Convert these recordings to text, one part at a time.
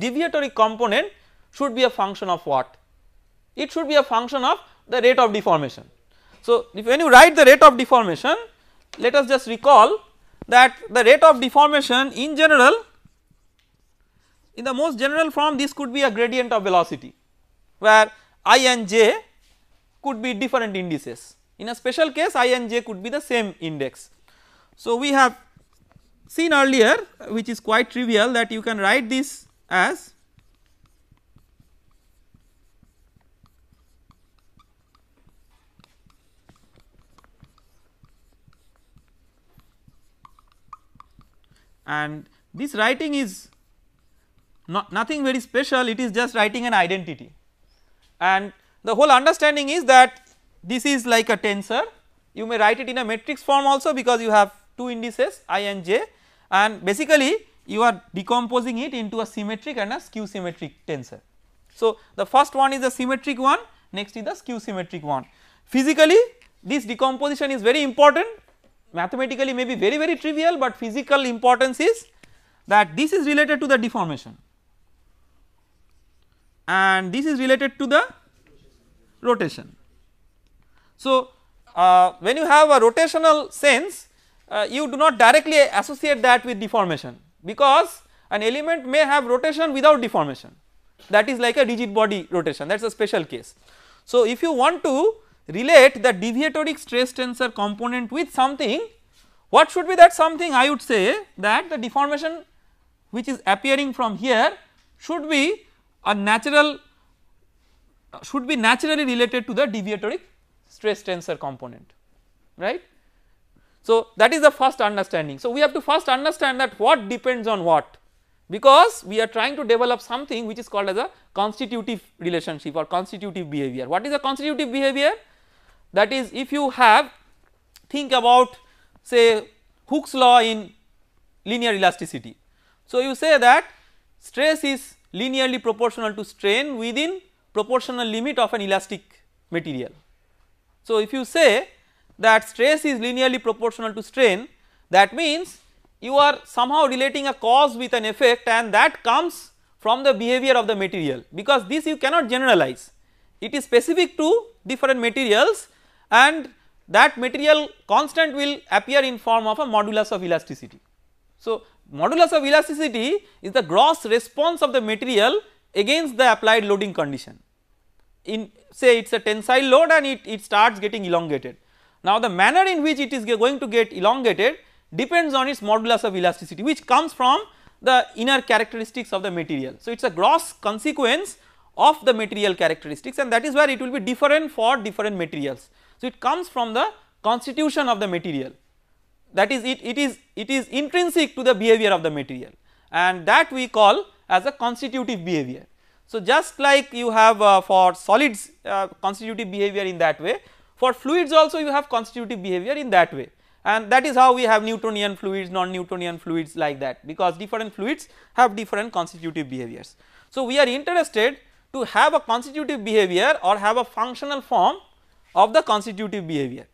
deviatory component should be a function of what? It should be a function of the rate of deformation. So, if when you write the rate of deformation let us just recall that the rate of deformation in general in the most general form this could be a gradient of velocity where i and j could be different indices in a special case i and j could be the same index. So, we have seen earlier which is quite trivial that you can write this as and this writing is not nothing very special it is just writing an identity and the whole understanding is that this is like a tensor you may write it in a matrix form also because you have two indices i and j and basically you are decomposing it into a symmetric and a skew symmetric tensor. So, the first one is the symmetric one next is the skew symmetric one. Physically this decomposition is very important mathematically may be very very trivial but physical importance is that this is related to the deformation and this is related to the rotation. So, uh, when you have a rotational sense uh, you do not directly associate that with deformation because an element may have rotation without deformation that is like a rigid body rotation that is a special case. So, if you want to relate the deviatoric stress tensor component with something what should be that something I would say that the deformation which is appearing from here should be a natural should be naturally related to the deviatoric stress tensor component right. So, that is the first understanding. So, we have to first understand that what depends on what because we are trying to develop something which is called as a constitutive relationship or constitutive behavior. What is a constitutive behavior? That is if you have think about say Hooke's law in linear elasticity. So, you say that stress is linearly proportional to strain within proportional limit of an elastic material. So, if you say that stress is linearly proportional to strain that means you are somehow relating a cause with an effect and that comes from the behavior of the material because this you cannot generalize it is specific to different materials and that material constant will appear in form of a modulus of elasticity. So, modulus of elasticity is the gross response of the material against the applied loading condition in say it is a tensile load and it, it starts getting elongated. Now, the manner in which it is going to get elongated depends on its modulus of elasticity which comes from the inner characteristics of the material. So, it is a gross consequence of the material characteristics and that is where it will be different for different materials. So, it comes from the constitution of the material that is it, it is it is intrinsic to the behavior of the material and that we call as a constitutive behavior. So, just like you have uh, for solids uh, constitutive behavior in that way for fluids also you have constitutive behavior in that way and that is how we have Newtonian fluids, non-Newtonian fluids like that because different fluids have different constitutive behaviors. So, we are interested to have a constitutive behavior or have a functional form of the constitutive behavior.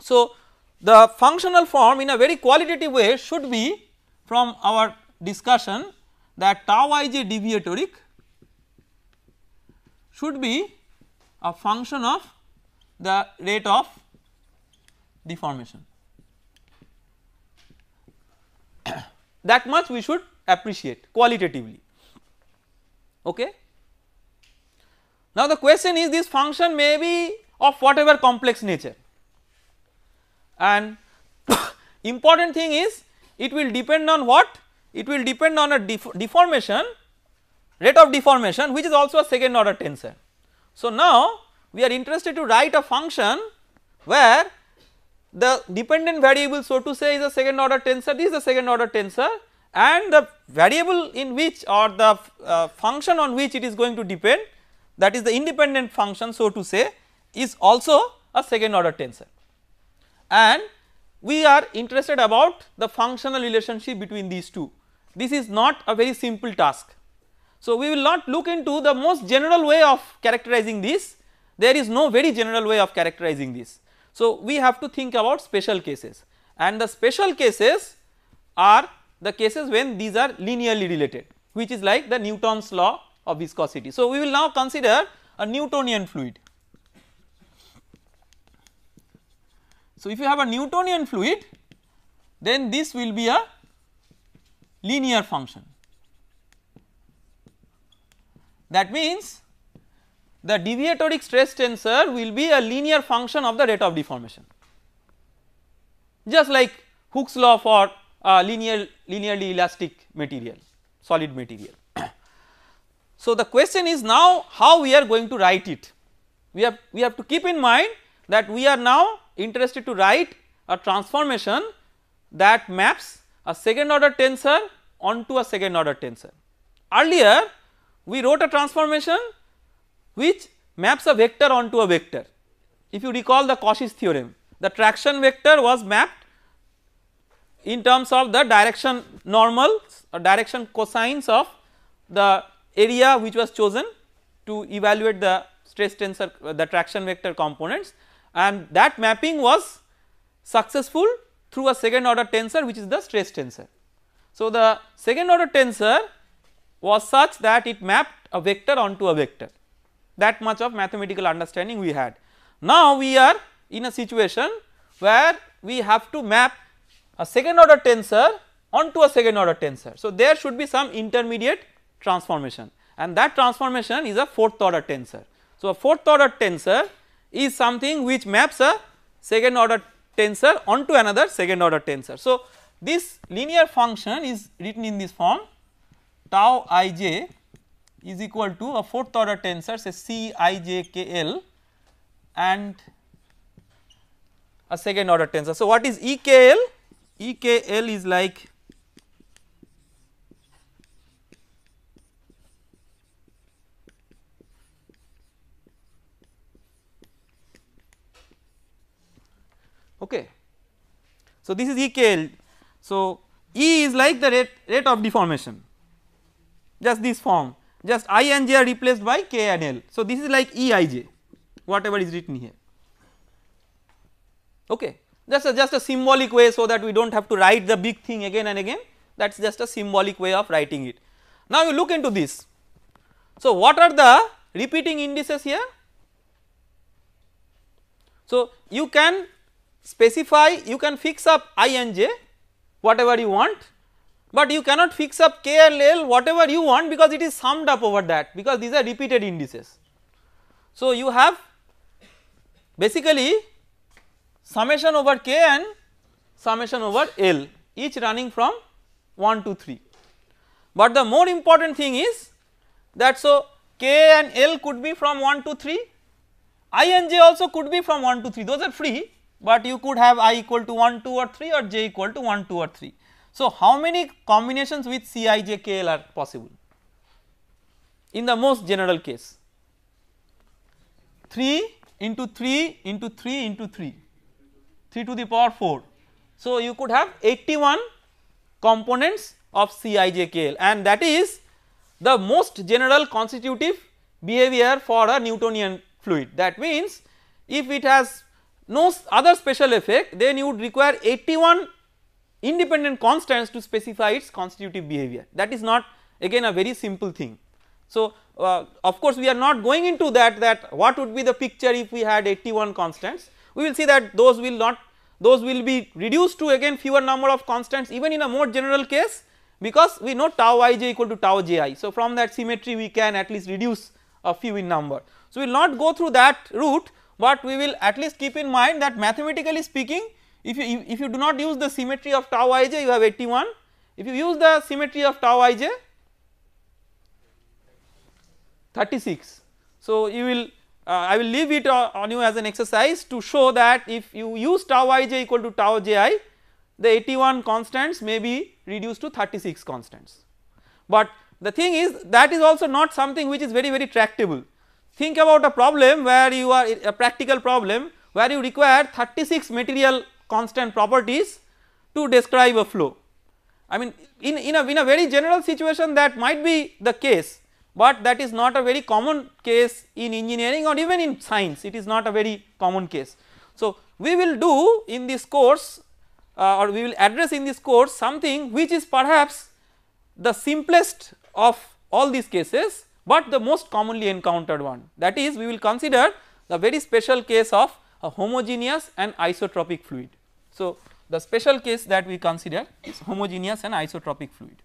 So, the functional form in a very qualitative way should be from our discussion that tau ij deviatoric should be a function of the rate of deformation. that much we should appreciate qualitatively. Okay. Now, the question is this function may be of whatever complex nature and important thing is it will depend on what? It will depend on a def deformation rate of deformation which is also a second order tensor. So, now we are interested to write a function where the dependent variable so to say is a second order tensor this is a second order tensor and the variable in which or the uh, function on which it is going to depend that is the independent function so to say is also a second order tensor and we are interested about the functional relationship between these two this is not a very simple task. So, we will not look into the most general way of characterizing this there is no very general way of characterizing this. So, we have to think about special cases and the special cases are the cases when these are linearly related which is like the Newton's law of viscosity. So, we will now consider a Newtonian fluid. So, if you have a Newtonian fluid then this will be a linear function that means the deviatoric stress tensor will be a linear function of the rate of deformation just like Hooke's law for uh, linear linearly elastic material solid material. so, the question is now how we are going to write it we have we have to keep in mind that we are now interested to write a transformation that maps a second order tensor onto a second order tensor. Earlier we wrote a transformation which maps a vector onto a vector. If you recall the Cauchy's theorem the traction vector was mapped in terms of the direction normals or direction cosines of the area which was chosen to evaluate the stress tensor the traction vector components and that mapping was successful through a second order tensor which is the stress tensor. So, the second order tensor was such that it mapped a vector onto a vector that much of mathematical understanding we had. Now we are in a situation where we have to map a second order tensor onto a second order tensor. So there should be some intermediate transformation and that transformation is a fourth order tensor. So a fourth order tensor is something which maps a second order tensor onto another second order tensor. So this linear function is written in this form tau ij is equal to a fourth order tensor say C i j k l and a second order tensor. So, what is E k l? E k l is like okay. So, this is E k l. So, E is like the rate, rate of deformation just this form just i and j are replaced by k and l. So, this is like Eij whatever is written here okay just a, just a symbolic way so that we do not have to write the big thing again and again that is just a symbolic way of writing it. Now, you look into this. So, what are the repeating indices here? So, you can specify you can fix up i and j whatever you want but you cannot fix up KLL whatever you want because it is summed up over that because these are repeated indices. So, you have basically summation over K and summation over L each running from 1 to 3. But the more important thing is that so K and L could be from 1 to 3, I and J also could be from 1 to 3 those are free, but you could have I equal to 1 2 or 3 or J equal to 1 2 or 3. So, how many combinations with Cijkl are possible in the most general case 3 into 3 into 3 into 3 3 to the power 4. So, you could have 81 components of Cijkl, and that is the most general constitutive behavior for a Newtonian fluid that means if it has no other special effect then you would require 81 independent constants to specify its constitutive behavior that is not again a very simple thing. So, uh, of course, we are not going into that that what would be the picture if we had 81 constants we will see that those will not those will be reduced to again fewer number of constants even in a more general case because we know tau ij equal to tau ji. So, from that symmetry we can at least reduce a few in number. So, we will not go through that route, but we will at least keep in mind that mathematically speaking if you, if you do not use the symmetry of tau ij you have 81, if you use the symmetry of tau ij 36. So, you will uh, I will leave it on you as an exercise to show that if you use tau ij equal to tau ji the 81 constants may be reduced to 36 constants. But the thing is that is also not something which is very very tractable. Think about a problem where you are a practical problem where you require 36 material constant properties to describe a flow. I mean in, in, a, in a very general situation that might be the case, but that is not a very common case in engineering or even in science it is not a very common case. So, we will do in this course uh, or we will address in this course something which is perhaps the simplest of all these cases, but the most commonly encountered one that is we will consider the very special case of a homogeneous and isotropic fluid. So, the special case that we consider is homogeneous and isotropic fluid.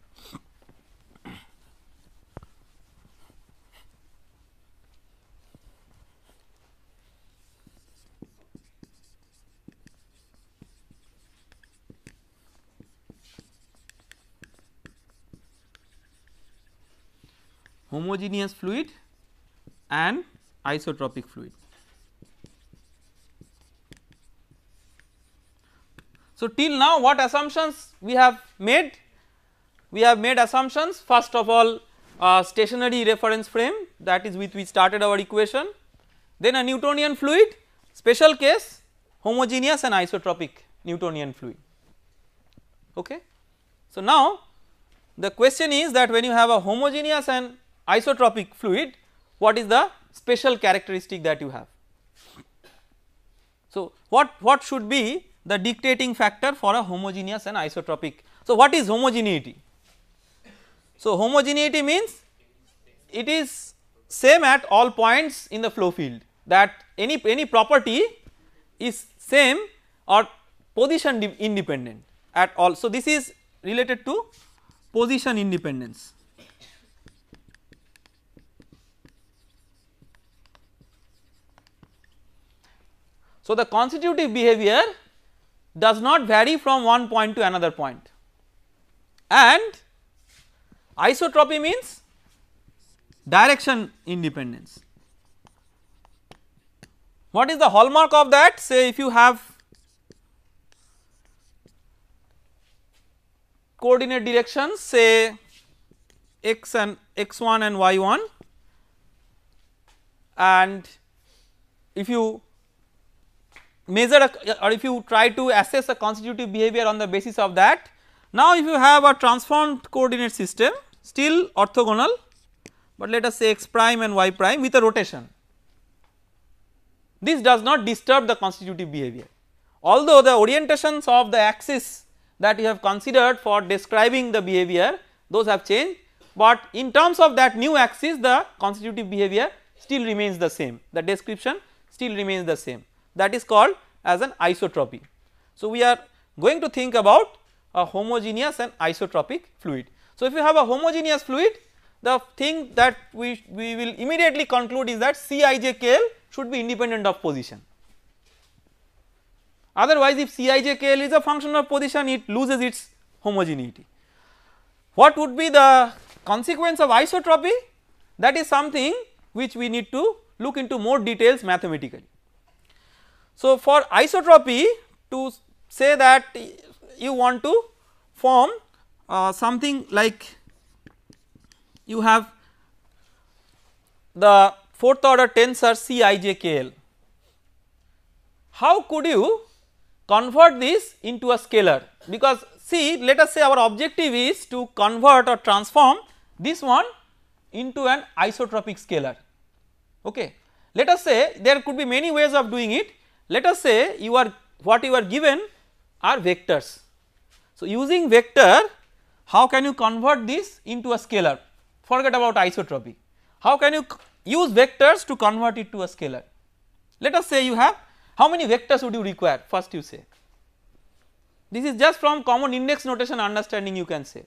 homogeneous fluid and isotropic fluid. So, till now what assumptions we have made? We have made assumptions first of all uh, stationary reference frame that is with we started our equation, then a Newtonian fluid special case homogeneous and isotropic Newtonian fluid. Okay. So, now the question is that when you have a homogeneous and isotropic fluid what is the special characteristic that you have. So, what, what should be the dictating factor for a homogeneous and isotropic. So, what is homogeneity? So, homogeneity means it is same at all points in the flow field that any, any property is same or position independent at all. So, this is related to position independence. So, the constitutive behavior does not vary from one point to another point and isotropy means direction independence. What is the hallmark of that? Say if you have coordinate directions say x and x1 and y1 and if you measure a, or if you try to assess a constitutive behavior on the basis of that. Now, if you have a transformed coordinate system still orthogonal, but let us say x prime and y prime with a rotation. This does not disturb the constitutive behavior although the orientations of the axis that you have considered for describing the behavior those have changed, but in terms of that new axis the constitutive behavior still remains the same the description still remains the same that is called as an isotropy. So, we are going to think about a homogeneous and isotropic fluid. So, if you have a homogeneous fluid the thing that we, we will immediately conclude is that cijkl should be independent of position. Otherwise, if cijkl is a function of position it loses its homogeneity. What would be the consequence of isotropy? That is something which we need to look into more details mathematically. So, for isotropy to say that you want to form uh, something like you have the fourth order tensor Cijkl, How could you convert this into a scalar because see let us say our objective is to convert or transform this one into an isotropic scalar. Okay. Let us say there could be many ways of doing it let us say you are what you are given are vectors. So, using vector how can you convert this into a scalar forget about isotropy how can you use vectors to convert it to a scalar. Let us say you have how many vectors would you require first you say this is just from common index notation understanding you can say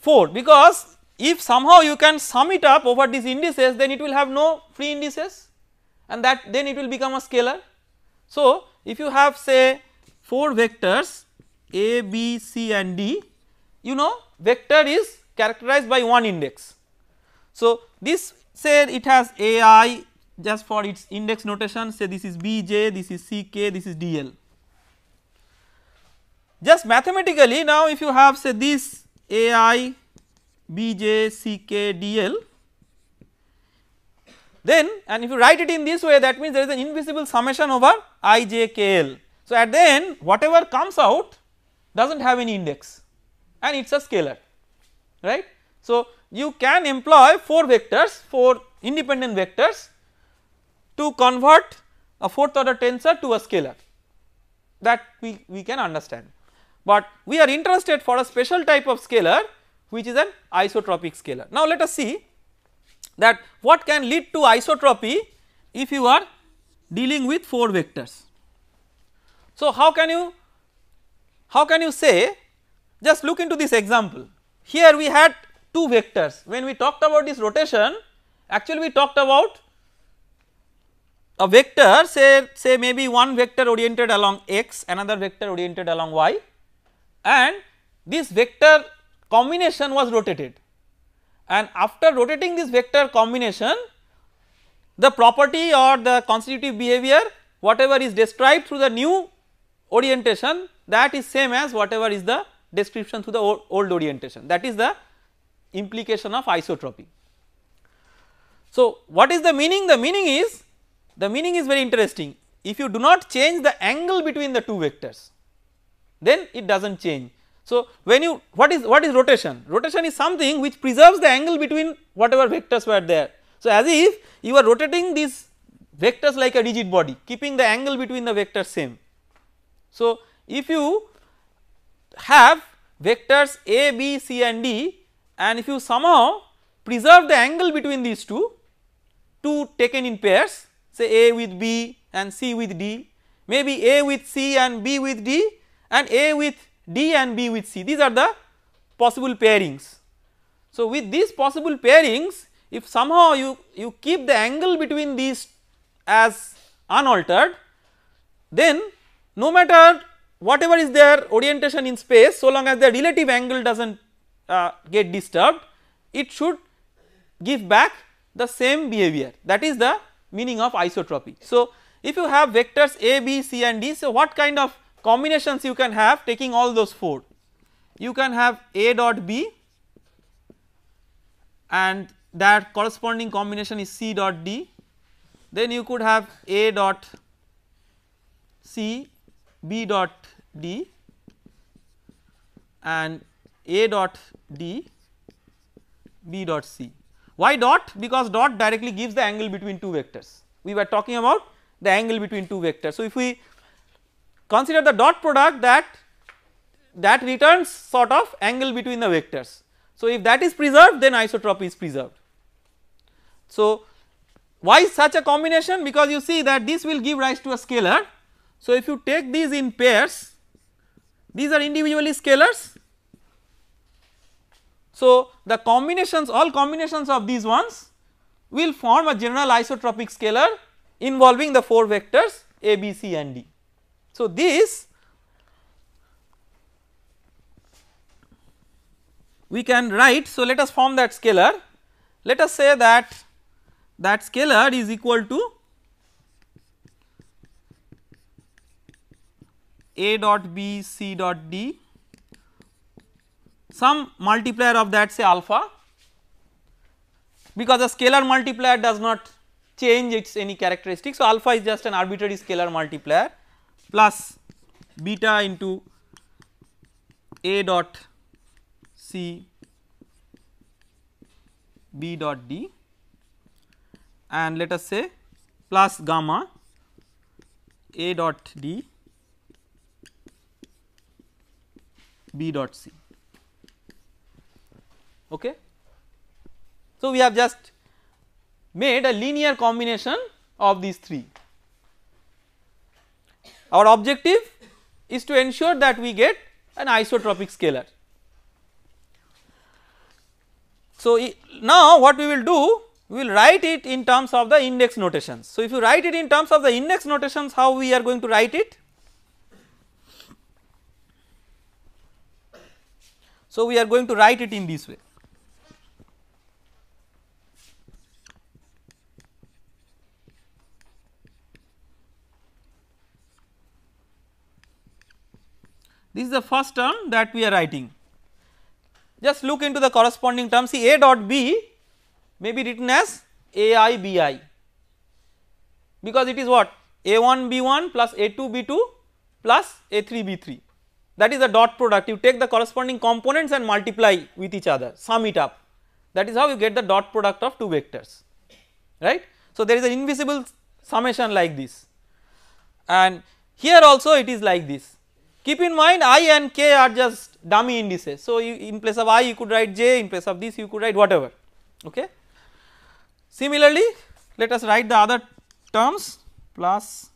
4 because if somehow you can sum it up over these indices then it will have no free indices and that then it will become a scalar. So, if you have say 4 vectors a, b, c and d you know vector is characterized by one index. So, this say it has a i just for its index notation say this is b j this is c k this is d l. Just mathematically now if you have say this a i b j c k d l then and if you write it in this way that means there is an invisible summation over i j k l. So, at the end whatever comes out does not have any index and it is a scalar right. So, you can employ 4 vectors 4 independent vectors to convert a fourth order tensor to a scalar that we, we can understand. But we are interested for a special type of scalar which is an isotropic scalar. Now, let us see that what can lead to isotropy if you are dealing with 4 vectors. So, how can you how can you say just look into this example here we had 2 vectors when we talked about this rotation actually we talked about a vector say say maybe one vector oriented along x another vector oriented along y and this vector combination was rotated and after rotating this vector combination the property or the constitutive behavior whatever is described through the new orientation that is same as whatever is the description through the old, orientation that is the implication of isotropy. So, what is the meaning? The meaning is the meaning is very interesting if you do not change the angle between the two vectors then it does not change so, when you what is what is rotation? Rotation is something which preserves the angle between whatever vectors were there. So, as if you are rotating these vectors like a rigid body keeping the angle between the vectors same. So, if you have vectors a, b, c and d and if you somehow preserve the angle between these two, two taken in pairs say a with b and c with d maybe a with c and b with d and a with D and B with C these are the possible pairings. So, with these possible pairings if somehow you, you keep the angle between these as unaltered then no matter whatever is their orientation in space so long as the relative angle does not uh, get disturbed it should give back the same behavior that is the meaning of isotropy. So, if you have vectors a, b, c and d so what kind of combinations you can have taking all those 4 you can have A dot B and that corresponding combination is C dot D then you could have A dot C B dot D and A dot D B dot C. Why dot? Because dot directly gives the angle between two vectors. We were talking about the angle between two vectors. So, if we Consider the dot product that that returns sort of angle between the vectors. So, if that is preserved then isotropy is preserved. So, why such a combination because you see that this will give rise to a scalar. So, if you take these in pairs these are individually scalars. So, the combinations all combinations of these ones will form a general isotropic scalar involving the 4 vectors a, b, c and d. So, this we can write. So, let us form that scalar let us say that that scalar is equal to a dot b c dot d some multiplier of that say alpha because a scalar multiplier does not change its any characteristic. So, alpha is just an arbitrary scalar multiplier plus beta into a dot c b dot d and let us say plus gamma a dot d b dot c. Okay. So, we have just made a linear combination of these three. Our objective is to ensure that we get an isotropic scalar. So, now what we will do we will write it in terms of the index notations. So, if you write it in terms of the index notations how we are going to write it? So, we are going to write it in this way. This is the first term that we are writing. Just look into the corresponding term see A dot B may be written as AIBI because it is what A1 B1 plus A2 B2 plus A3 B3 that is the dot product you take the corresponding components and multiply with each other sum it up that is how you get the dot product of two vectors right. So, there is an invisible summation like this and here also it is like this Keep in mind i and k are just dummy indices. So, you, in place of i you could write j, in place of this you could write whatever. Okay. Similarly, let us write the other terms plus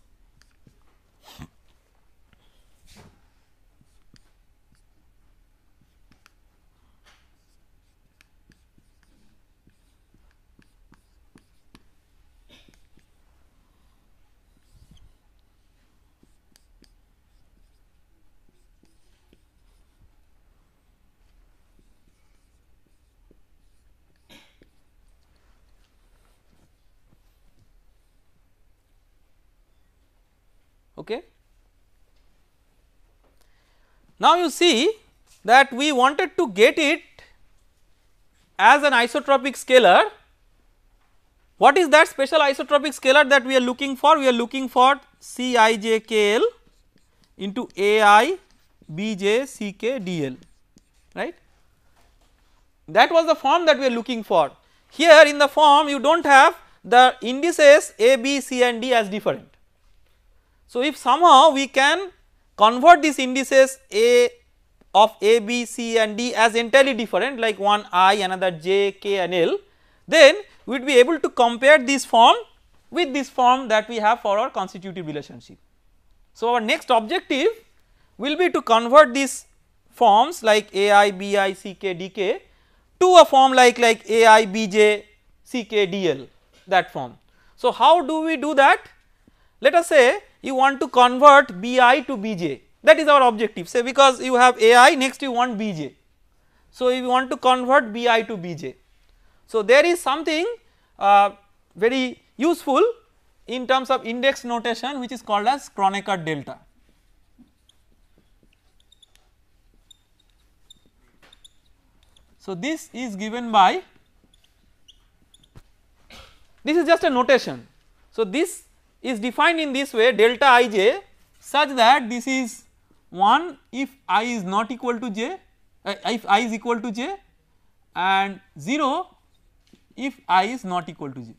Okay. Now, you see that we wanted to get it as an isotropic scalar. What is that special isotropic scalar that we are looking for? We are looking for C i j k l into dl, right. That was the form that we are looking for. Here in the form you do not have the indices a, b, c and d as different so, if somehow we can convert these indices A of A, B, C and D as entirely different like one I, another J, K and L, then we would be able to compare this form with this form that we have for our constitutive relationship. So, our next objective will be to convert these forms like A I B I C K D K to a form like, like A I B J C K D L that form. So, how do we do that? Let us say you want to convert bi to bj that is our objective say because you have ai next you want bj. So, you want to convert bi to bj. So, there is something uh, very useful in terms of index notation which is called as Kronecker delta. So, this is given by this is just a notation. So, this is defined in this way delta ij such that this is 1 if i is not equal to j uh, if i is equal to j and 0 if i is not equal to j.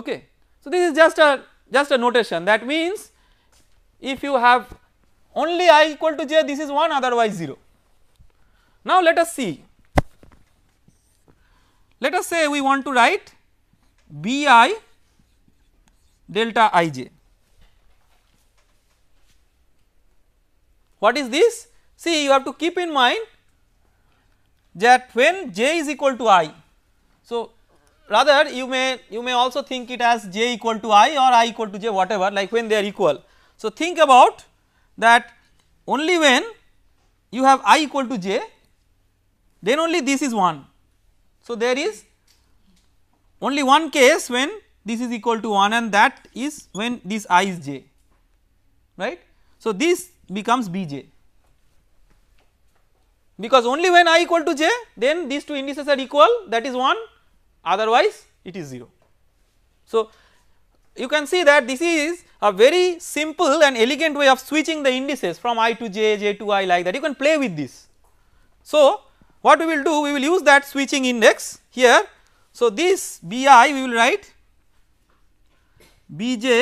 Okay. So, this is just a just a notation that means if you have only i equal to j this is 1 otherwise 0. Now, let us see let us say we want to write B i delta i j. What is this? See you have to keep in mind that when j is equal to i. So, rather you may you may also think it as j equal to i or i equal to j whatever like when they are equal. So, think about that only when you have i equal to j then only this is 1 so, there is only one case when this is equal to 1 and that is when this i is j right. So, this becomes bj because only when i equal to j then these two indices are equal that is 1 otherwise it is 0. So, you can see that this is a very simple and elegant way of switching the indices from i to j, j to i like that you can play with this. So, what we will do? We will use that switching index here. So, this bi we will write bj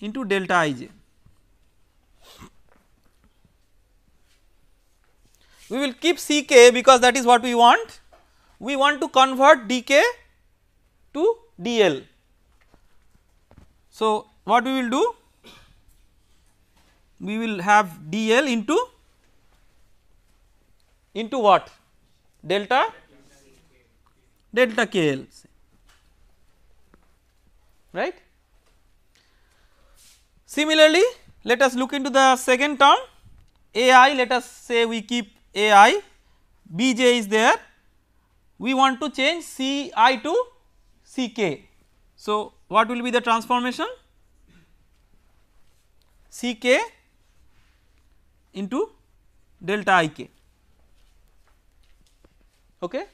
into delta ij. We will keep ck because that is what we want. We want to convert dk to dl. So, what we will do? We will have dl into into what delta delta KL right. Similarly, let us look into the second term AI let us say we keep AI BJ is there we want to change CI to CK. So, what will be the transformation CK into delta IK okay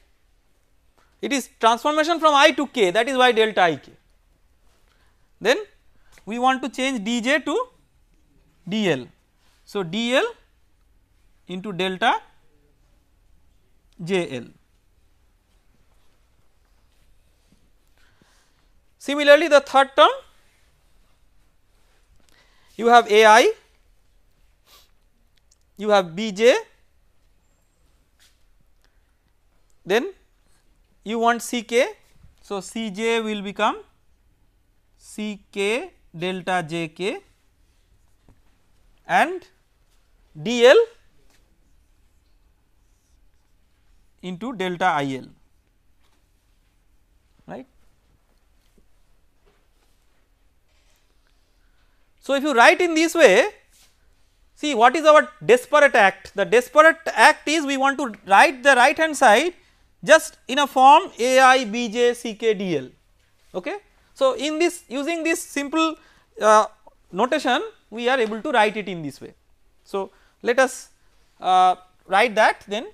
it is transformation from i to k that is why delta ik then we want to change dj to dl so dl into delta jl similarly the third term you have ai you have bj Then you want Ck. So, Cj will become Ck delta Jk and dl into delta il right. So, if you write in this way see what is our desperate act the desperate act is we want to write the right hand side just in a form a i b j c k d l okay. So, in this using this simple uh, notation we are able to write it in this way. So, let us uh, write that then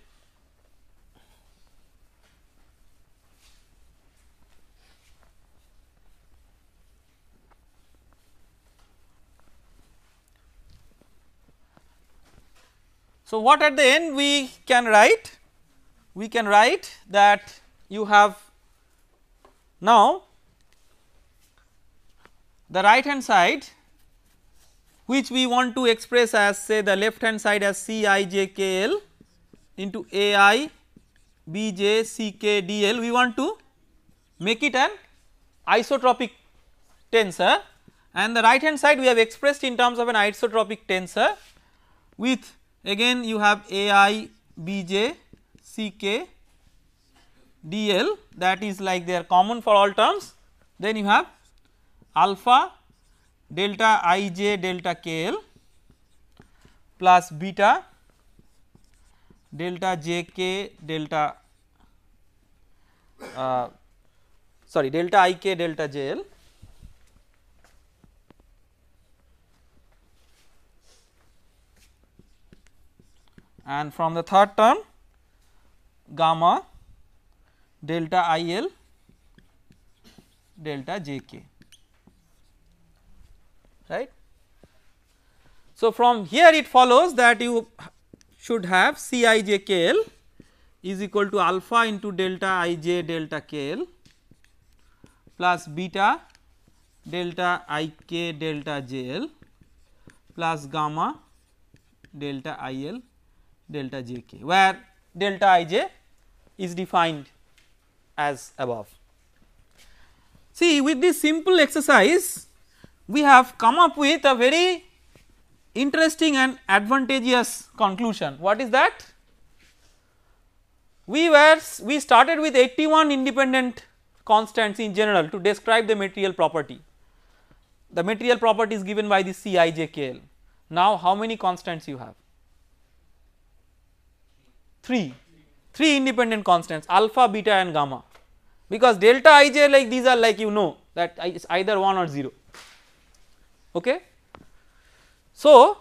So, what at the end we can write we can write that you have now the right hand side which we want to express as say the left hand side as C i j k l into A i b j c k d l we want to make it an isotropic tensor and the right hand side we have expressed in terms of an isotropic tensor with again you have A i b j Ck dl that is like they are common for all terms then you have alpha delta ij delta kl plus beta delta jk delta uh, sorry delta ik delta jl and from the third term gamma delta I L delta J K right. So, from here it follows that you should have C i j k l is equal to alpha into delta i j delta k l plus beta delta i k delta j l plus gamma delta i l delta j k where delta i j is defined as above. See with this simple exercise we have come up with a very interesting and advantageous conclusion. What is that? We were we started with 81 independent constants in general to describe the material property. The material property is given by the CIJKL. Now how many constants you have? 3 three independent constants alpha, beta and gamma because delta ij like these are like you know that is either 1 or 0 okay. So,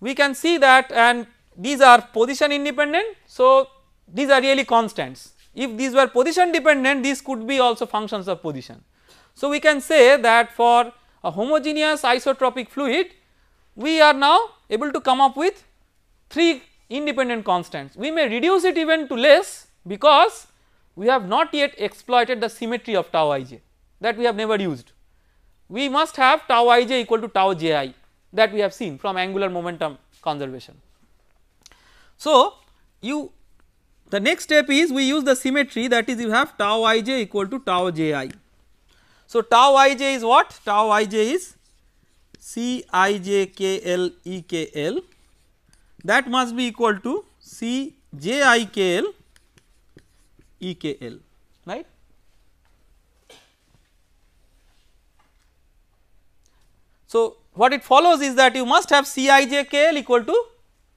we can see that and these are position independent so these are really constants if these were position dependent these could be also functions of position. So, we can say that for a homogeneous isotropic fluid we are now able to come up with 3 independent constants. We may reduce it even to less because we have not yet exploited the symmetry of tau ij that we have never used. We must have tau ij equal to tau ji that we have seen from angular momentum conservation. So, you the next step is we use the symmetry that is you have tau ij equal to tau ji. So, tau ij is what? Tau ij is C i j k l e k l that must be equal to C J I K L E K L right. So, what it follows is that you must have C i j k l equal to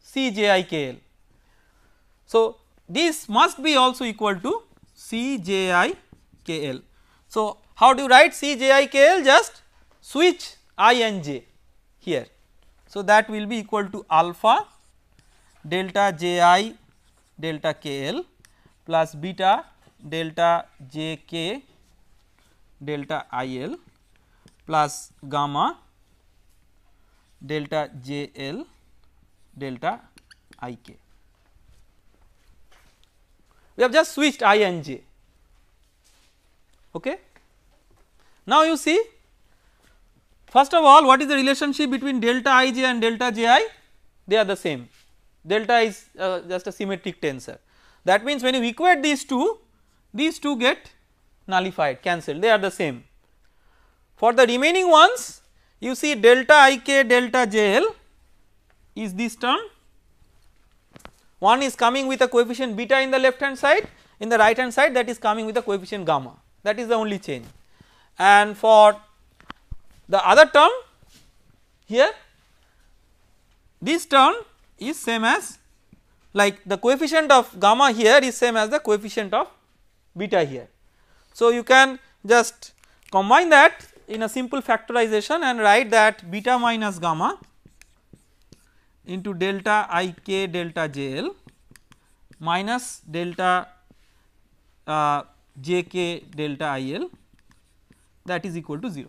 C j i k l. So, this must be also equal to C j i k l. So, how do you write C j i k l just switch i and j here. So, that will be equal to alpha delta j i delta k l plus beta delta j k delta i l plus gamma delta j l delta i k. We have just switched i and j. Okay. Now, you see first of all what is the relationship between delta ij and delta ji? They are the same delta is uh, just a symmetric tensor. That means when you equate these two, these two get nullified cancelled they are the same. For the remaining ones you see delta ik delta jl is this term one is coming with a coefficient beta in the left hand side in the right hand side that is coming with a coefficient gamma that is the only change and for the other term here this term is same as like the coefficient of gamma here is same as the coefficient of beta here. So, you can just combine that in a simple factorization and write that beta minus gamma into delta i k delta j l minus delta uh, j k delta i l that is equal to 0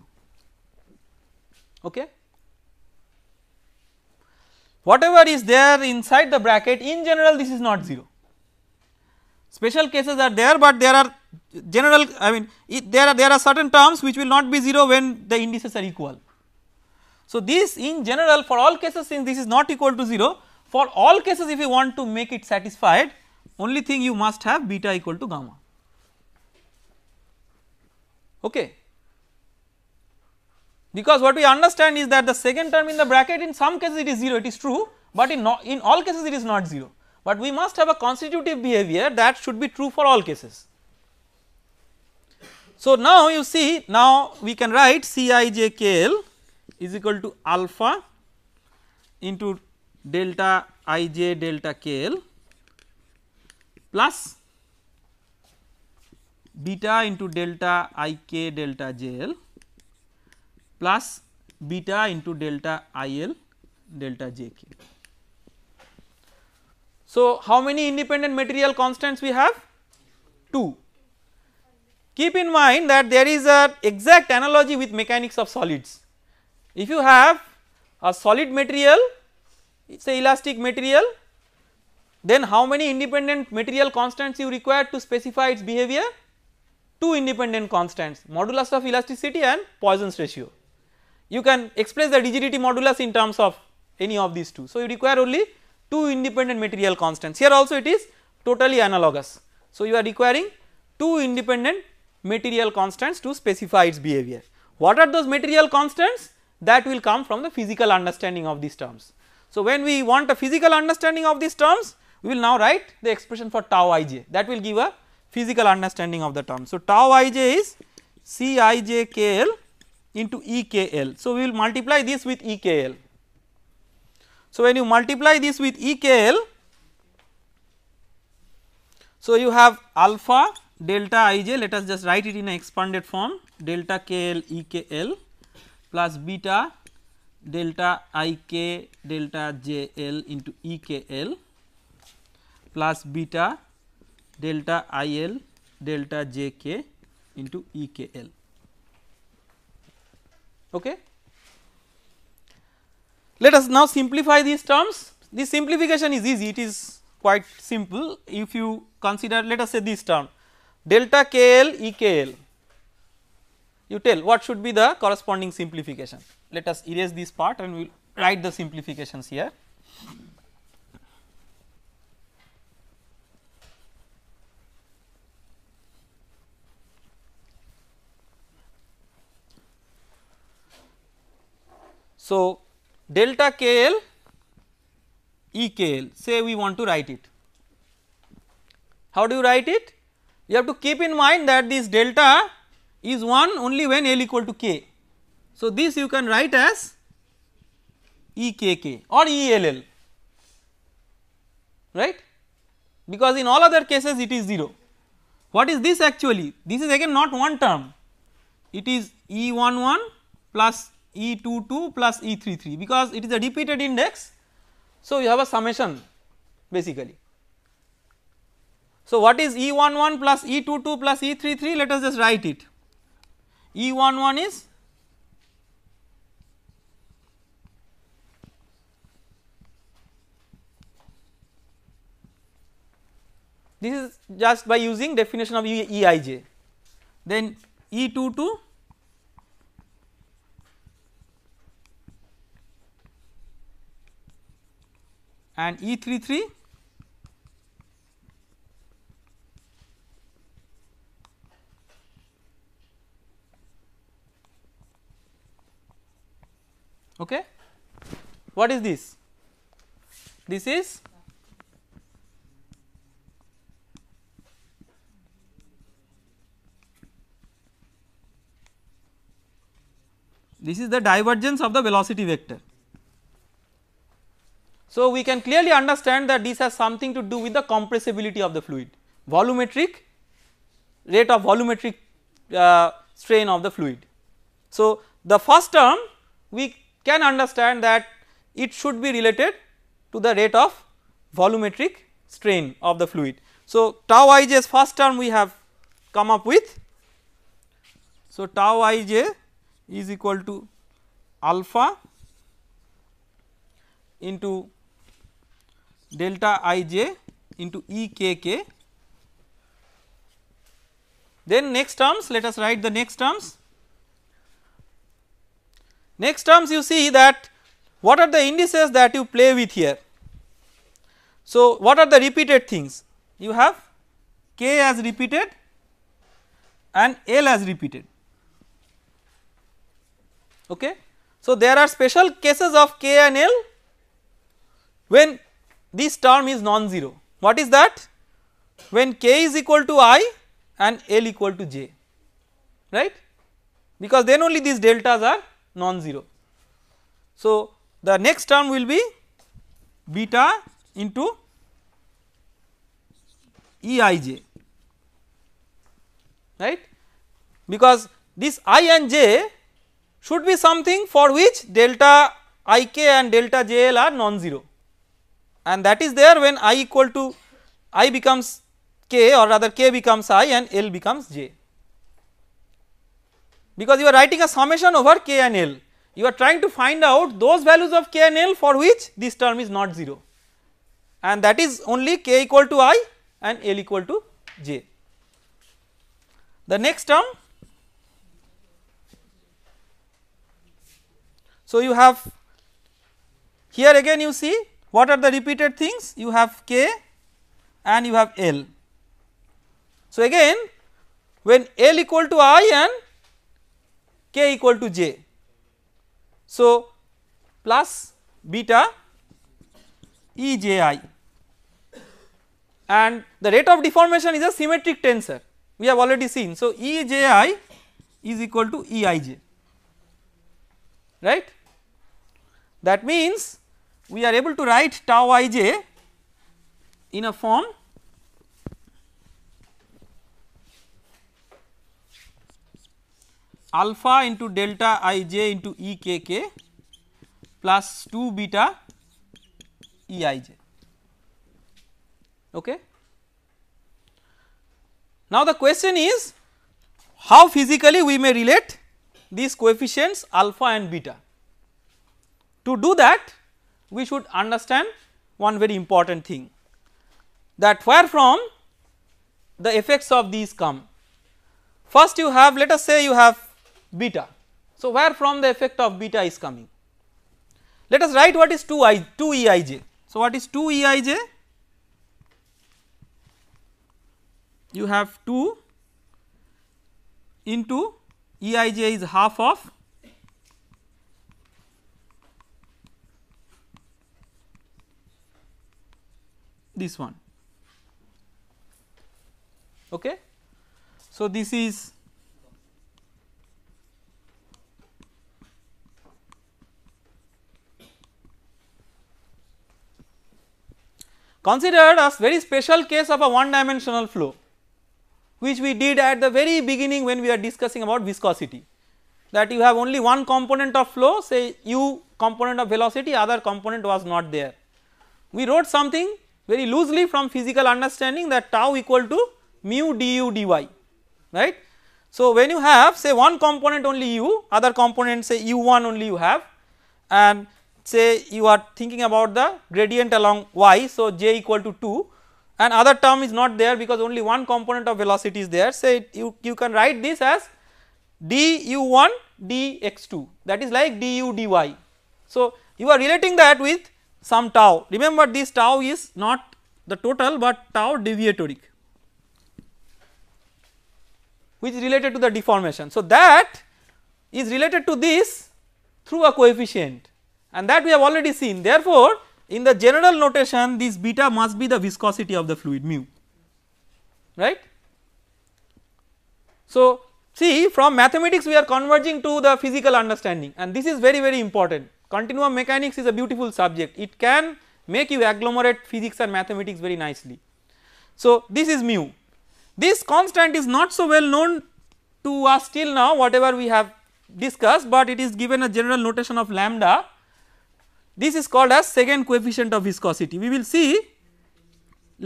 okay whatever is there inside the bracket in general this is not 0. Special cases are there, but there are general I mean there are there are certain terms which will not be 0 when the indices are equal. So, this in general for all cases since this is not equal to 0 for all cases if you want to make it satisfied only thing you must have beta equal to gamma. Okay because what we understand is that the second term in the bracket in some cases it is 0 it is true, but in, no, in all cases it is not 0, but we must have a constitutive behavior that should be true for all cases. So, now you see now we can write Cijkl is equal to alpha into delta ij delta kl plus beta into delta ik delta jl plus beta into delta IL delta JK. So, how many independent material constants we have? 2. Keep in mind that there is a exact analogy with mechanics of solids. If you have a solid material, it is a elastic material, then how many independent material constants you require to specify its behavior? Two independent constants, modulus of elasticity and Poisson's ratio you can express the rigidity modulus in terms of any of these two. So, you require only two independent material constants here also it is totally analogous. So, you are requiring two independent material constants to specify its behavior. What are those material constants that will come from the physical understanding of these terms. So, when we want a physical understanding of these terms we will now write the expression for tau ij that will give a physical understanding of the term. So, tau ij is C i j k l into EKL. So, we will multiply this with EKL. So, when you multiply this with EKL, so you have alpha delta ij let us just write it in an expanded form delta KL EKL plus beta delta ik delta jl into ekl plus beta delta il delta jk into ekl. Okay. Let us now simplify these terms. The simplification is easy, it is quite simple. If you consider, let us say this term delta k l e k l. you tell what should be the corresponding simplification. Let us erase this part and we will write the simplifications here. So, delta K L E K L say we want to write it. How do you write it? You have to keep in mind that this delta is 1 only when L equal to K. So, this you can write as E K K or E L L right because in all other cases it is 0. What is this actually? This is again not one term, it is E 1 1 plus e two two plus e three three because it is a repeated index. So, you have a summation basically. So, what is one one plus e two two plus e three three? let us just write it e one one is this is just by using definition of Eij then e two two. and E33 okay what is this this is this is the divergence of the velocity vector so, we can clearly understand that this has something to do with the compressibility of the fluid, volumetric rate of volumetric uh, strain of the fluid. So, the first term we can understand that it should be related to the rate of volumetric strain of the fluid. So, tau ij is first term we have come up with. So, tau ij is equal to alpha into delta i j into E k k. Then next terms let us write the next terms. Next terms you see that what are the indices that you play with here. So, what are the repeated things you have k as repeated and L as repeated. Okay. So, there are special cases of k and L when this term is non-zero. What is that? When k is equal to i and l equal to j, right? Because then only these deltas are non-zero. So, the next term will be beta into Eij, right? Because this i and j should be something for which delta ik and delta jl are non-zero and that is there when i equal to i becomes k or rather k becomes i and l becomes j because you are writing a summation over k and l you are trying to find out those values of k and l for which this term is not 0 and that is only k equal to i and l equal to j. The next term so you have here again you see what are the repeated things? You have K and you have L. So, again when L equal to I and K equal to J. So, plus beta E j i and the rate of deformation is a symmetric tensor we have already seen. So, E j i is equal to E i j right that means we are able to write tau ij in a form alpha into delta ij into ekk plus 2 beta eij okay now the question is how physically we may relate these coefficients alpha and beta to do that we should understand one very important thing that where from the effects of these come. First you have let us say you have beta. So, where from the effect of beta is coming? Let us write what is 2 i 2 eij. So, what is 2 eij? You have 2 into eij is half of this one. Okay. So, this is considered as very special case of a one dimensional flow which we did at the very beginning when we are discussing about viscosity that you have only one component of flow say u component of velocity other component was not there. We wrote something very loosely from physical understanding that tau equal to mu du dy right. So, when you have say one component only u other component say u1 only you have and say you are thinking about the gradient along y. So, j equal to 2 and other term is not there because only one component of velocity is there say you, you can write this as du1 dx2 that is like du dy. So, you are relating that with some tau. Remember this tau is not the total, but tau deviatoric which is related to the deformation. So, that is related to this through a coefficient and that we have already seen. Therefore, in the general notation this beta must be the viscosity of the fluid mu right. So, see from mathematics we are converging to the physical understanding and this is very very important continuum mechanics is a beautiful subject it can make you agglomerate physics and mathematics very nicely. So, this is mu this constant is not so well known to us till now whatever we have discussed but it is given a general notation of lambda this is called as second coefficient of viscosity we will see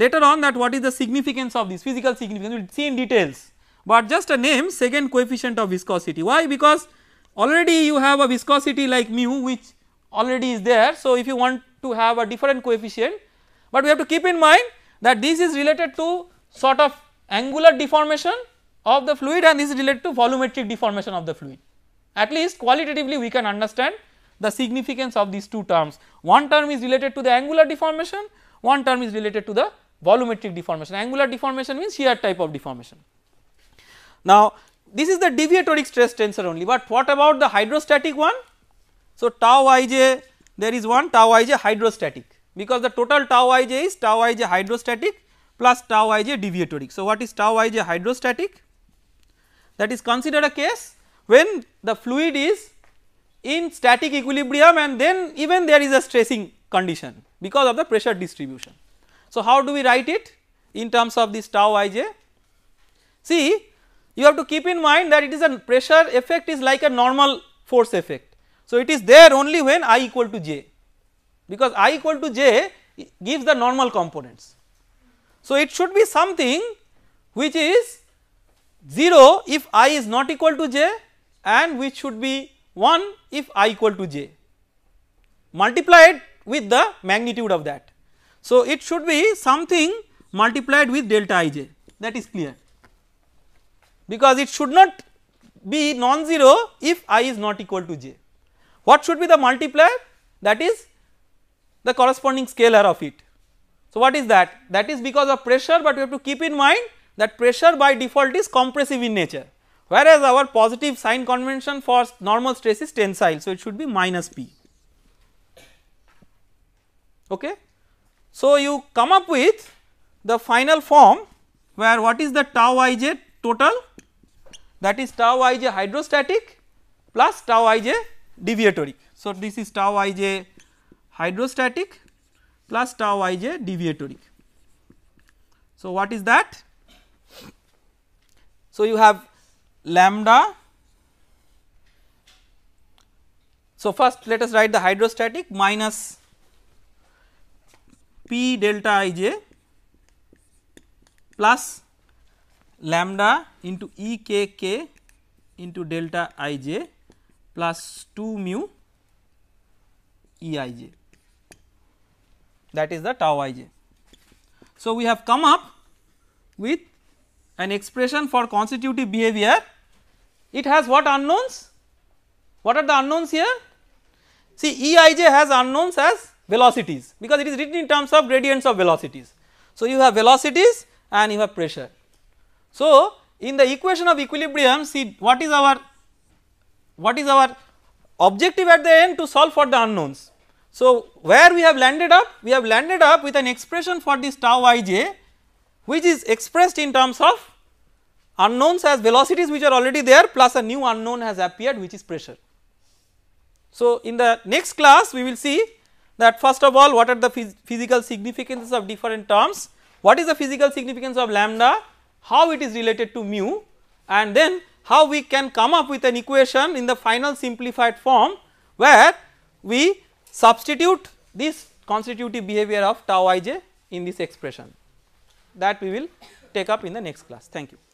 later on that what is the significance of this physical significance we will see in details but just a name second coefficient of viscosity why because already you have a viscosity like mu which already is there. So, if you want to have a different coefficient, but we have to keep in mind that this is related to sort of angular deformation of the fluid and this is related to volumetric deformation of the fluid. At least qualitatively we can understand the significance of these two terms. One term is related to the angular deformation, one term is related to the volumetric deformation. Angular deformation means shear type of deformation. Now, this is the deviatoric stress tensor only, but what about the hydrostatic one? So, tau ij there is one tau ij hydrostatic because the total tau ij is tau ij hydrostatic plus tau ij deviatoric. So, what is tau ij hydrostatic? That is considered a case when the fluid is in static equilibrium and then even there is a stressing condition because of the pressure distribution. So, how do we write it in terms of this tau ij? See you have to keep in mind that it is a pressure effect is like a normal force effect. So, it is there only when i equal to j because i equal to j gives the normal components. So, it should be something which is 0 if i is not equal to j and which should be 1 if i equal to j multiplied with the magnitude of that. So, it should be something multiplied with delta i j that is clear because it should not be non-zero if i is not equal to j. What should be the multiplier? That is the corresponding scalar of it. So, what is that? That is because of pressure, but you have to keep in mind that pressure by default is compressive in nature, whereas our positive sign convention for normal stress is tensile. So, it should be minus P. Okay. So, you come up with the final form where what is the tau ij total that is tau ij hydrostatic plus tau ij deviatory. So, this is tau ij hydrostatic plus tau ij deviatory. So, what is that? So, you have lambda. So, first let us write the hydrostatic minus p delta ij plus lambda into E k k into delta ij plus 2 mu E i j that is the tau i j. So, we have come up with an expression for constitutive behavior it has what unknowns what are the unknowns here see E i j has unknowns as velocities because it is written in terms of gradients of velocities. So, you have velocities and you have pressure. So, in the equation of equilibrium see what is our what is our objective at the end to solve for the unknowns. So, where we have landed up? We have landed up with an expression for this tau ij which is expressed in terms of unknowns as velocities which are already there plus a new unknown has appeared which is pressure. So, in the next class we will see that first of all what are the phys physical significances of different terms, what is the physical significance of lambda, how it is related to mu and then how we can come up with an equation in the final simplified form where we substitute this constitutive behavior of tau ij in this expression that we will take up in the next class. Thank you.